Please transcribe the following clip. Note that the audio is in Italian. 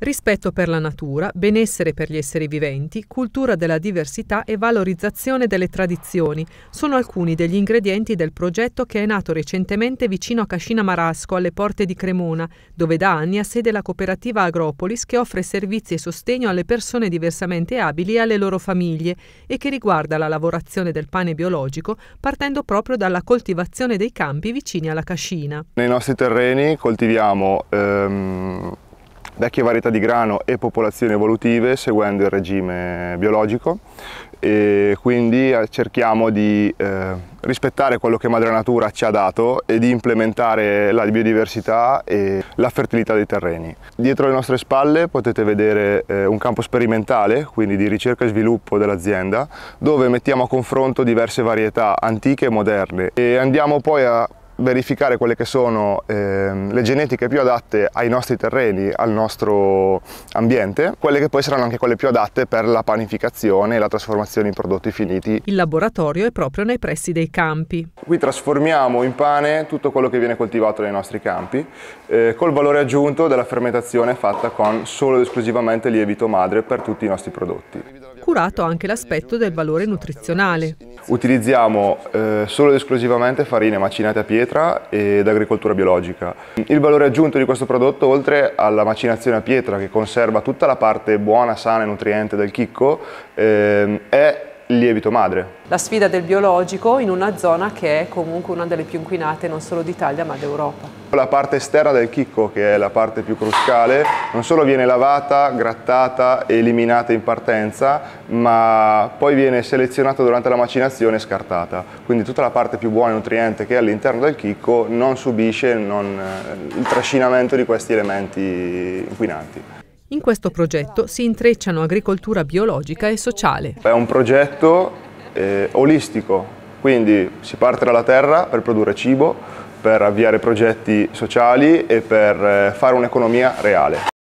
rispetto per la natura, benessere per gli esseri viventi, cultura della diversità e valorizzazione delle tradizioni sono alcuni degli ingredienti del progetto che è nato recentemente vicino a Cascina Marasco, alle porte di Cremona, dove da anni ha sede la cooperativa Agropolis che offre servizi e sostegno alle persone diversamente abili e alle loro famiglie e che riguarda la lavorazione del pane biologico partendo proprio dalla coltivazione dei campi vicini alla Cascina. Nei nostri terreni coltiviamo ehm vecchie varietà di grano e popolazioni evolutive seguendo il regime biologico e quindi eh, cerchiamo di eh, rispettare quello che madre natura ci ha dato e di implementare la biodiversità e la fertilità dei terreni. Dietro le nostre spalle potete vedere eh, un campo sperimentale, quindi di ricerca e sviluppo dell'azienda, dove mettiamo a confronto diverse varietà antiche e moderne e andiamo poi a verificare quelle che sono eh, le genetiche più adatte ai nostri terreni, al nostro ambiente, quelle che poi saranno anche quelle più adatte per la panificazione e la trasformazione in prodotti finiti. Il laboratorio è proprio nei pressi dei campi. Qui trasformiamo in pane tutto quello che viene coltivato nei nostri campi, eh, col valore aggiunto della fermentazione fatta con solo ed esclusivamente lievito madre per tutti i nostri prodotti curato anche l'aspetto del valore nutrizionale. Utilizziamo eh, solo ed esclusivamente farine macinate a pietra ed agricoltura biologica. Il valore aggiunto di questo prodotto, oltre alla macinazione a pietra che conserva tutta la parte buona, sana e nutriente del chicco, eh, è lievito madre. La sfida del biologico in una zona che è comunque una delle più inquinate non solo d'Italia ma d'Europa. La parte esterna del chicco, che è la parte più cruscale, non solo viene lavata, grattata e eliminata in partenza, ma poi viene selezionata durante la macinazione e scartata. Quindi tutta la parte più buona e nutriente che è all'interno del chicco non subisce non, eh, il trascinamento di questi elementi inquinanti. In questo progetto si intrecciano agricoltura biologica e sociale. È un progetto eh, olistico, quindi si parte dalla terra per produrre cibo, per avviare progetti sociali e per eh, fare un'economia reale.